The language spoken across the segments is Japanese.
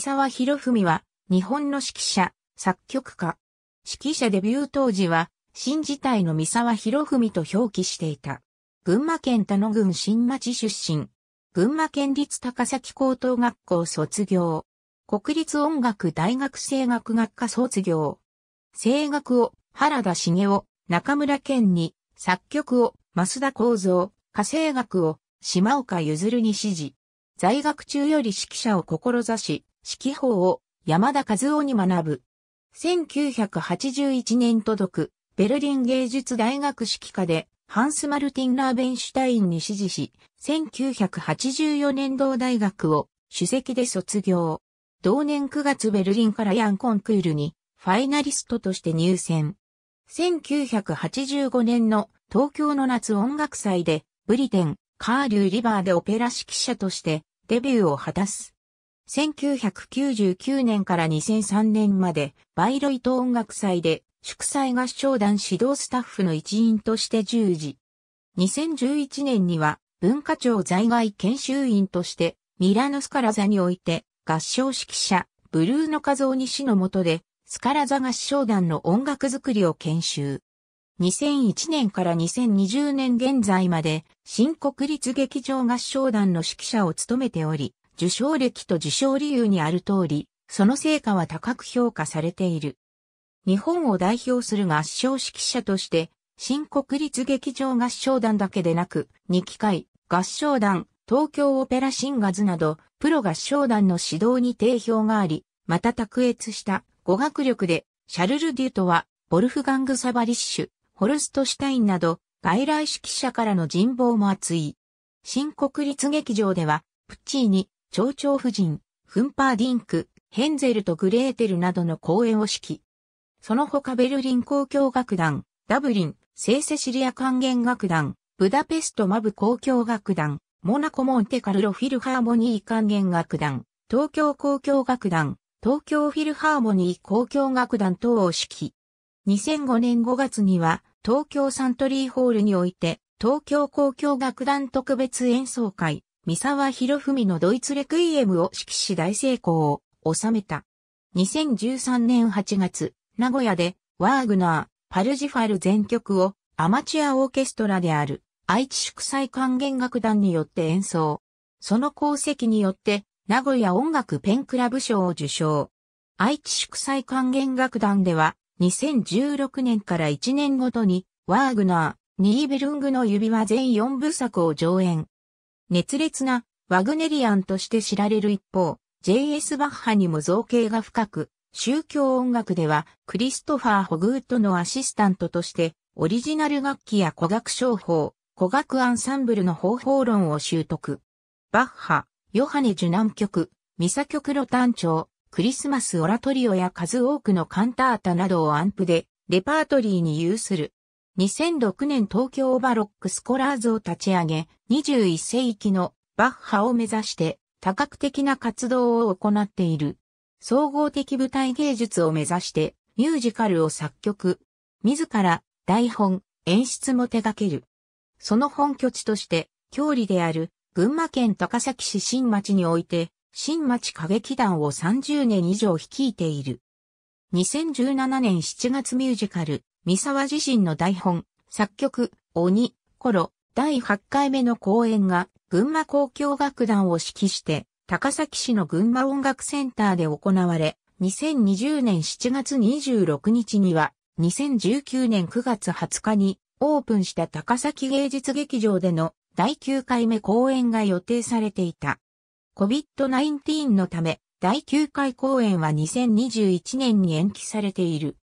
三沢博文は、日本の指揮者、作曲家。指揮者デビュー当時は、新時代の三沢博文と表記していた。群馬県田野郡新町出身。群馬県立高崎高等学校卒業。国立音楽大学声楽学科卒業。声楽を原田茂雄、中村健に、作曲を増田幸三、家声楽を島岡譲に指示。在学中より指揮者を志し、指揮法を山田和夫に学ぶ。1981年届く、ベルリン芸術大学指揮科で、ハンス・マルティン・ラーベンシュタインに指示し、1984年同大学を主席で卒業。同年9月ベルリンからヤンコンクールにファイナリストとして入選。1985年の東京の夏音楽祭でブリテン、カーリュー・リバーでオペラ指揮者としてデビューを果たす。1999年から2003年まで、バイロイト音楽祭で、祝祭合唱団指導スタッフの一員として従事。2011年には、文化庁在外研修員として、ミラノスカラ座において、合唱指揮者、ブルーノカゾーニ氏の下で、スカラ座合唱団の音楽作りを研修。2001年から2020年現在まで、新国立劇場合唱団の指揮者を務めており、受賞歴と受賞理由にある通り、その成果は高く評価されている。日本を代表する合唱指揮者として、新国立劇場合唱団だけでなく、二機会、合唱団、東京オペラシンガズなど、プロ合唱団の指導に定評があり、また卓越した語学力で、シャルル・デュートは、ボルフガング・サバリッシュ、ホルスト・シュタインなど、外来指揮者からの人望も厚い。新国立劇場では、プッチーニ、蝶々夫人、フンパーディンク、ヘンゼルとグレーテルなどの公演を指揮。その他ベルリン交響楽団、ダブリン、聖セシリア管弦楽団、ブダペストマブ交響楽団、モナコモンテカルロフィルハーモニー管弦楽団、東京交響楽団、東京フィルハーモニー交響楽団等を指揮。2005年5月には、東京サントリーホールにおいて、東京交響楽団特別演奏会、三沢博文のドイツレクイエムを指揮し大成功を収めた。2013年8月、名古屋で、ワーグナー、パルジファル全曲をアマチュアオーケストラである愛知祝祭管弦楽団によって演奏。その功績によって名古屋音楽ペンクラブ賞を受賞。愛知祝祭管弦楽団では2016年から1年ごとにワーグナー、ニーベルングの指輪全4部作を上演。熱烈なワグネリアンとして知られる一方、J.S. バッハにも造形が深く、宗教音楽ではクリストファー・ホグウッドのアシスタントとしてオリジナル楽器や古楽商法、古楽アンサンブルの方法論を習得。バッハ、ヨハネ受難曲、ミサ曲ロタン調、クリスマスオラトリオや数多くのカンタータなどをアンプでレパートリーに有する2006年東京バロックスコラーズを立ち上げ、21世紀のバッハを目指して多角的な活動を行っている。総合的舞台芸術を目指してミュージカルを作曲、自ら台本、演出も手掛ける。その本拠地として、郷里である群馬県高崎市新町において、新町歌劇団を30年以上率いている。2017年7月ミュージカル、三沢自身の台本、作曲、鬼、コロ、第8回目の公演が、群馬交響楽団を指揮して、高崎市の群馬音楽センターで行われ、2020年7月26日には、2019年9月20日にオープンした高崎芸術劇場での第9回目公演が予定されていた。COVID-19 のため、第9回公演は2021年に延期されている。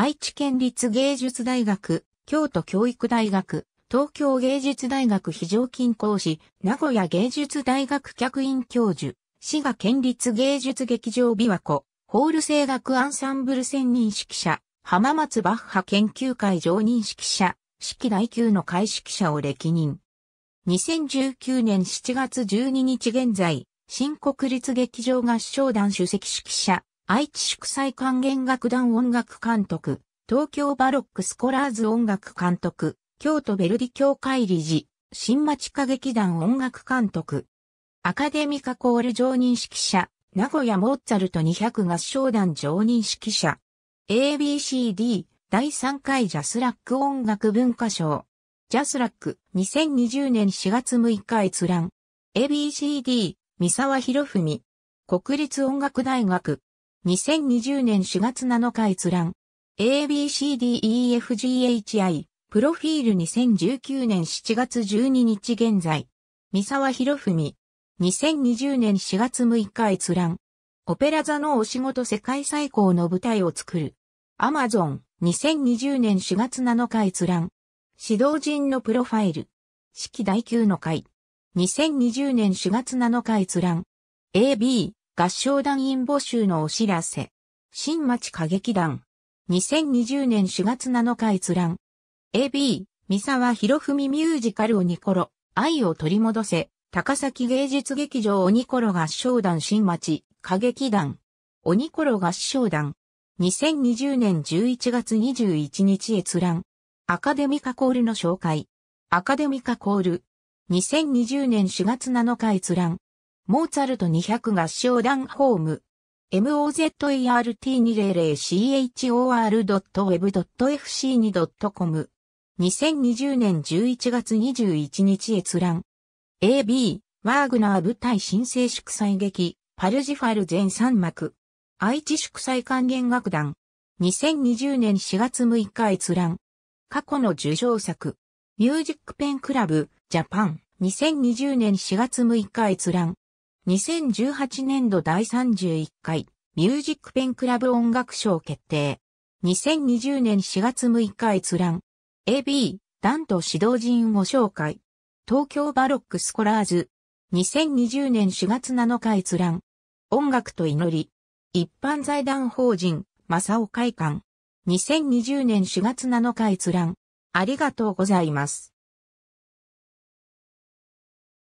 愛知県立芸術大学、京都教育大学、東京芸術大学非常勤講師、名古屋芸術大学客員教授、滋賀県立芸術劇場琵琶湖、ホール声楽アンサンブル専任指揮者、浜松バッハ研究会常任指揮者、指揮第級の会指揮者を歴任。2019年7月12日現在、新国立劇場合唱団主席指揮者、愛知祝祭管弦楽団音楽監督、東京バロックスコラーズ音楽監督、京都ベルディ協会理事、新町歌劇団音楽監督、アカデミカコール常任指揮者、名古屋モーツァルト200合唱団常任指揮者、ABCD 第3回ジャスラック音楽文化賞、ジャスラック2020年4月6日閲覧、ABCD 三沢博文、国立音楽大学2020年4月7日閲覧。ABCDEFGHI、プロフィール2019年7月12日現在。三沢博文。2020年4月6日閲覧。オペラ座のお仕事世界最高の舞台を作る。アマゾン2020年4月7日閲覧。指導人のプロファイル。式第9の回。2020年4月7日閲覧。AB、合唱団員募集のお知らせ。新町歌劇団。2020年4月7日閲覧。AB、三沢博文ミュージカルオニコロ、愛を取り戻せ、高崎芸術劇場オニコロ合唱団新町、歌劇団。オニコロ合唱団。2020年11月21日閲覧。アカデミカコールの紹介。アカデミカコール。2020年4月7日閲覧。モーツァルト200合唱団ホーム。mozert200chor.web.fc2.com。2020年11月21日閲覧。AB、ワーグナー舞台新生祝祭劇、パルジファル全3幕。愛知祝祭還元楽団。2020年4月6日閲覧。過去の受賞作。ミュージックペンクラブ、ジャパン。2020年4月6日閲覧。2018年度第31回ミュージックペンクラブ音楽賞決定。2020年4月6日閲覧。AB、ダント指導陣を紹介。東京バロックスコラーズ。2020年4月7日閲覧。音楽と祈り。一般財団法人、正尾会館。2020年4月7日閲覧。ありがとうございます。